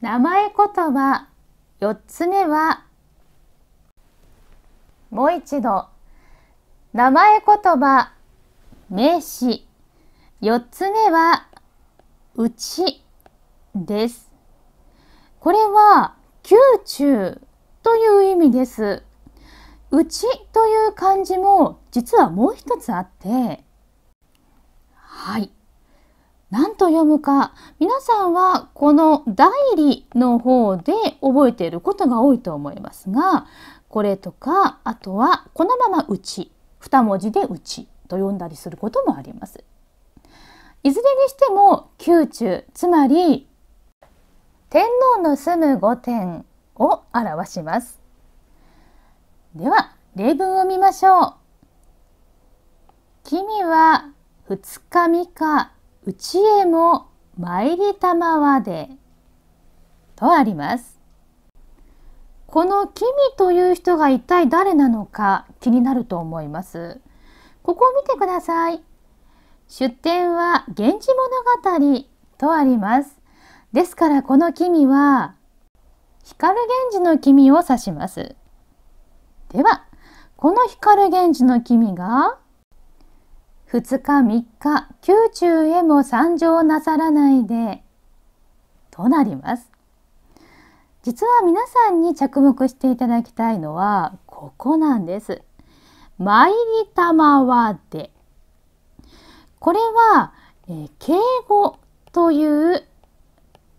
名前言葉4つ目はもう一度名前言葉名詞4つ目はうちですこれは宮中という意味ですうちという漢字も実はもう一つあってはい読むか皆さんはこの代理の方で覚えていることが多いと思いますがこれとかあとはこのままうち2文字でうちと読んだりすることもあります。いずれにしても宮中つまり天皇の住む御殿を表します。では例文を見ましょう。君は二日三日うちへも参りたまわで」とあります。この「君」という人が一体誰なのか気になると思います。ここを見てください。出典は「源氏物語」とあります。ですからこの「君」は光源氏の君を指します。ではこの光源氏の君が2日3日宮中へも参上なさらないでとなります実は皆さんに着目していただきたいのはここなんです参りたまはでこれは、えー、敬語という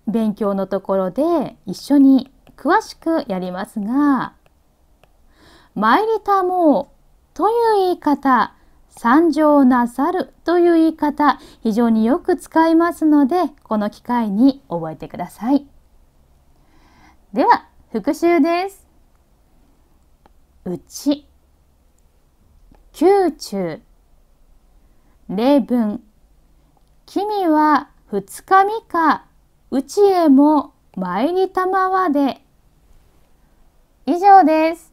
勉強のところで一緒に詳しくやりますが参りたもうという言い方参上なさるという言い方非常によく使いますのでこの機会に覚えてくださいでは復習ですうち宮中例文君は二日三日うちへも前にたまわで以上です